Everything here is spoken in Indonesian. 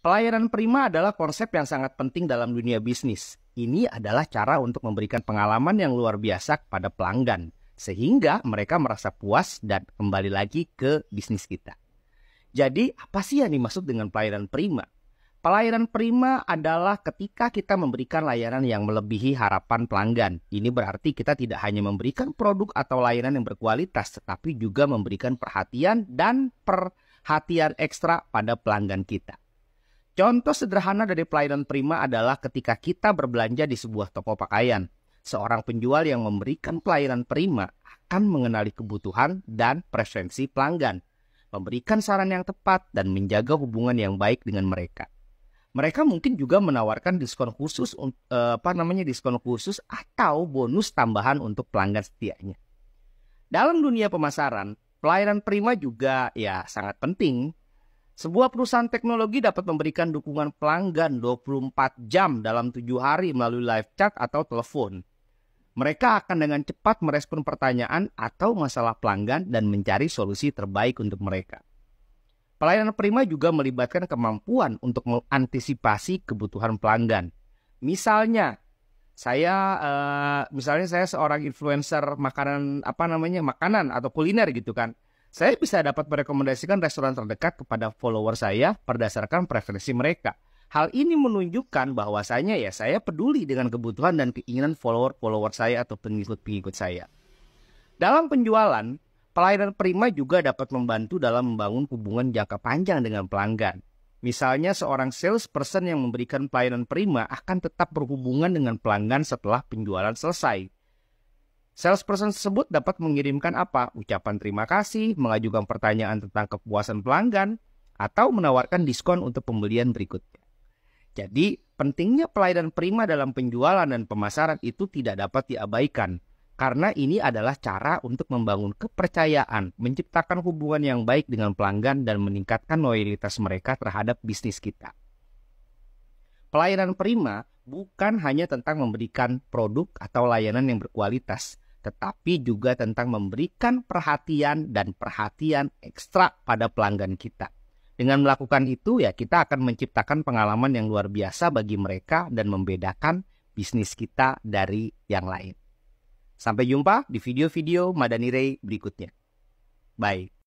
Pelayanan prima adalah konsep yang sangat penting dalam dunia bisnis. Ini adalah cara untuk memberikan pengalaman yang luar biasa kepada pelanggan, sehingga mereka merasa puas dan kembali lagi ke bisnis kita. Jadi, apa sih yang dimaksud dengan pelayanan prima? Pelayanan prima adalah ketika kita memberikan layanan yang melebihi harapan pelanggan. Ini berarti kita tidak hanya memberikan produk atau layanan yang berkualitas, tetapi juga memberikan perhatian dan perhatian ekstra pada pelanggan kita. Contoh sederhana dari pelayanan prima adalah ketika kita berbelanja di sebuah toko pakaian. Seorang penjual yang memberikan pelayanan prima akan mengenali kebutuhan dan preferensi pelanggan, memberikan saran yang tepat, dan menjaga hubungan yang baik dengan mereka. Mereka mungkin juga menawarkan diskon khusus, eh, apa namanya diskon khusus atau bonus tambahan untuk pelanggan setianya. Dalam dunia pemasaran, pelayanan prima juga ya sangat penting sebuah perusahaan teknologi dapat memberikan dukungan pelanggan 24 jam dalam tujuh hari melalui live chat atau telepon. Mereka akan dengan cepat merespon pertanyaan atau masalah pelanggan dan mencari solusi terbaik untuk mereka. Pelayanan prima juga melibatkan kemampuan untuk mengantisipasi kebutuhan pelanggan. Misalnya, saya eh, misalnya saya seorang influencer makanan apa namanya makanan atau kuliner gitu kan saya bisa dapat merekomendasikan restoran terdekat kepada follower saya berdasarkan preferensi mereka. Hal ini menunjukkan bahwasanya ya saya peduli dengan kebutuhan dan keinginan follower-follower saya atau pengikut-pengikut saya. Dalam penjualan, pelayanan prima juga dapat membantu dalam membangun hubungan jangka panjang dengan pelanggan. Misalnya seorang salesperson yang memberikan pelayanan prima akan tetap berhubungan dengan pelanggan setelah penjualan selesai. Salesperson tersebut dapat mengirimkan apa? Ucapan terima kasih, mengajukan pertanyaan tentang kepuasan pelanggan, atau menawarkan diskon untuk pembelian berikutnya. Jadi, pentingnya pelayanan prima dalam penjualan dan pemasaran itu tidak dapat diabaikan, karena ini adalah cara untuk membangun kepercayaan, menciptakan hubungan yang baik dengan pelanggan, dan meningkatkan loyalitas mereka terhadap bisnis kita. Pelayanan prima bukan hanya tentang memberikan produk atau layanan yang berkualitas, tetapi juga tentang memberikan perhatian dan perhatian ekstra pada pelanggan kita. Dengan melakukan itu, ya, kita akan menciptakan pengalaman yang luar biasa bagi mereka dan membedakan bisnis kita dari yang lain. Sampai jumpa di video-video Madani Ray berikutnya. Bye.